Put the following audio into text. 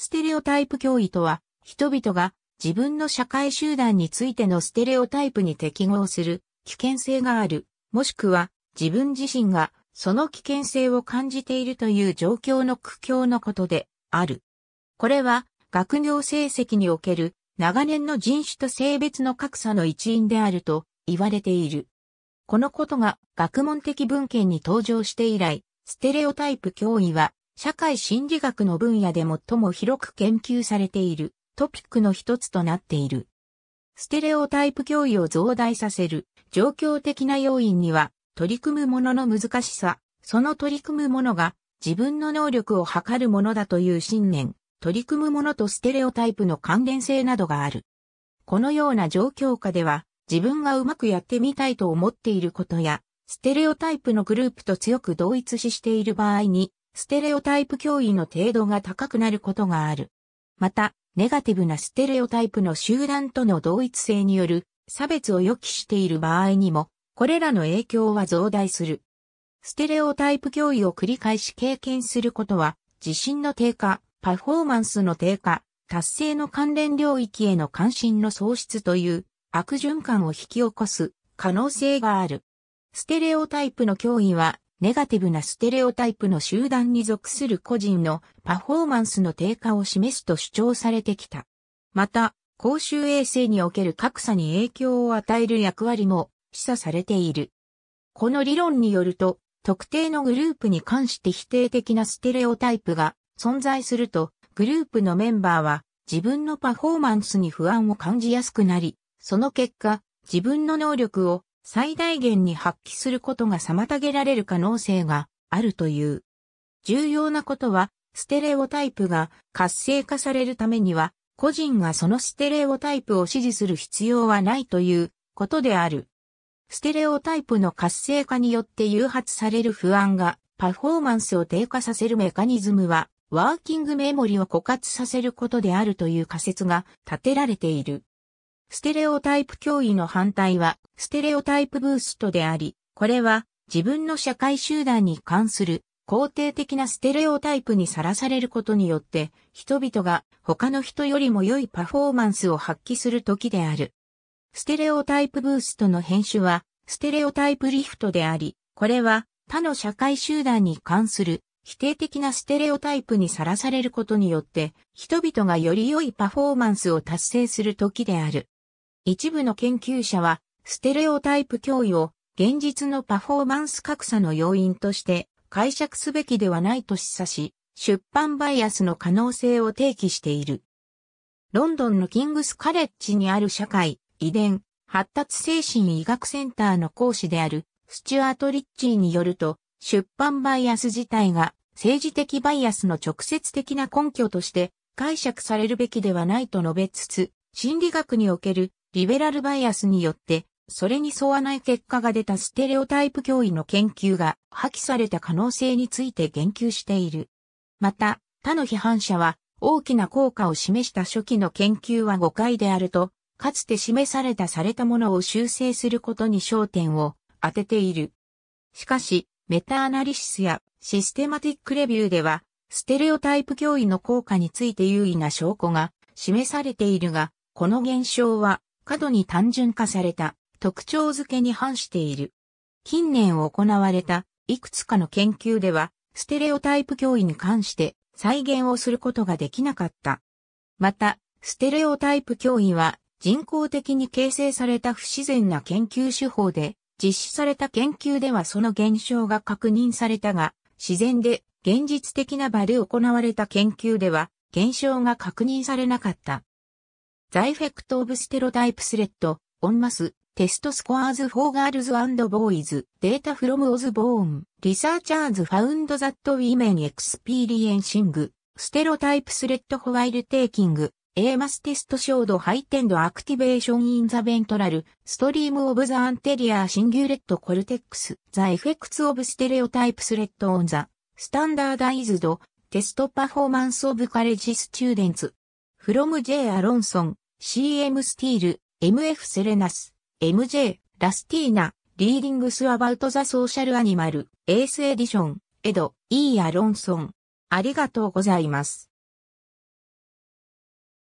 ステレオタイプ脅威とは、人々が自分の社会集団についてのステレオタイプに適合する危険性がある、もしくは自分自身がその危険性を感じているという状況の苦境のことである。これは学業成績における長年の人種と性別の格差の一因であると言われている。このことが学問的文献に登場して以来、ステレオタイプ脅威は社会心理学の分野で最も広く研究されているトピックの一つとなっている。ステレオタイプ脅威を増大させる状況的な要因には取り組むものの難しさ、その取り組むものが自分の能力を測るものだという信念、取り組むものとステレオタイプの関連性などがある。このような状況下では自分がうまくやってみたいと思っていることや、ステレオタイプのグループと強く同一視している場合に、ステレオタイプ脅威の程度が高くなることがある。また、ネガティブなステレオタイプの集団との同一性による差別を予期している場合にも、これらの影響は増大する。ステレオタイプ脅威を繰り返し経験することは、自信の低下、パフォーマンスの低下、達成の関連領域への関心の喪失という悪循環を引き起こす可能性がある。ステレオタイプの脅威はネガティブなステレオタイプの集団に属する個人のパフォーマンスの低下を示すと主張されてきた。また、公衆衛生における格差に影響を与える役割も示唆されている。この理論によると、特定のグループに関して否定的なステレオタイプが存在すると、グループのメンバーは自分のパフォーマンスに不安を感じやすくなり、その結果、自分の能力を最大限に発揮することが妨げられる可能性があるという。重要なことは、ステレオタイプが活性化されるためには、個人がそのステレオタイプを支持する必要はないということである。ステレオタイプの活性化によって誘発される不安がパフォーマンスを低下させるメカニズムはワーキングメモリを枯渇させることであるという仮説が立てられている。ステレオタイプ脅威の反対は、ステレオタイプブーストであり、これは自分の社会集団に関する肯定的なステレオタイプにさらされることによって、人々が他の人よりも良いパフォーマンスを発揮する時である。ステレオタイプブーストの編集は、ステレオタイプリフトであり、これは他の社会集団に関する否定的なステレオタイプにさらされることによって、人々がより良いパフォーマンスを達成する時である。一部の研究者は、ステレオタイプ脅威を現実のパフォーマンス格差の要因として解釈すべきではないと示唆し、出版バイアスの可能性を提起している。ロンドンのキングスカレッジにある社会、遺伝、発達精神医学センターの講師であるスチュアート・リッチーによると、出版バイアス自体が政治的バイアスの直接的な根拠として解釈されるべきではないと述べつつ、心理学におけるリベラルバイアスによって、それに沿わない結果が出たステレオタイプ脅威の研究が破棄された可能性について言及している。また、他の批判者は、大きな効果を示した初期の研究は誤解であると、かつて示されたされたものを修正することに焦点を当てている。しかし、メタアナリシスやシステマティックレビューでは、ステレオタイプ脅威の効果について優位な証拠が示されているが、この現象は過度に単純化された特徴付けに反している。近年行われたいくつかの研究では、ステレオタイプ脅威に関して再現をすることができなかった。また、ステレオタイプ脅威は人工的に形成された不自然な研究手法で、実施された研究ではその現象が確認されたが、自然で現実的な場で行われた研究では現象が確認されなかった。ザイフェクト・オブ・ステロタイプスレッド、オンマス、テストスコアーズ・フォー・ガールズ・アンド・ボーイズ、データ・フロム・オズ・ボーン、リサーチャーズ・ファウンド・ザット・ウィーメン・エクスピリエンシング、ステロタイプスレッド・ホワイル・テイキング、エーマス・テスト・ショード・ハイテンド・アクティベーション・イン・ザ・ベントラル、ストリーム・オブ・ザ・アンテリア・シンギュレット・コルテックス、ザ・エフェクツ・オブ・ステレオタイプスレッド・オン・ザ、スタンダーダイズド、テスト・パフォーマンス・オブ・カレッジ・スチューデンツ、from J. アロンソン、CM スティール、MF セレナス、MJ、ラスティーナ、リーディングスアバウトザソーシャルアニマル、エースエディション、エド、E. アロンソン。ありがとうございます。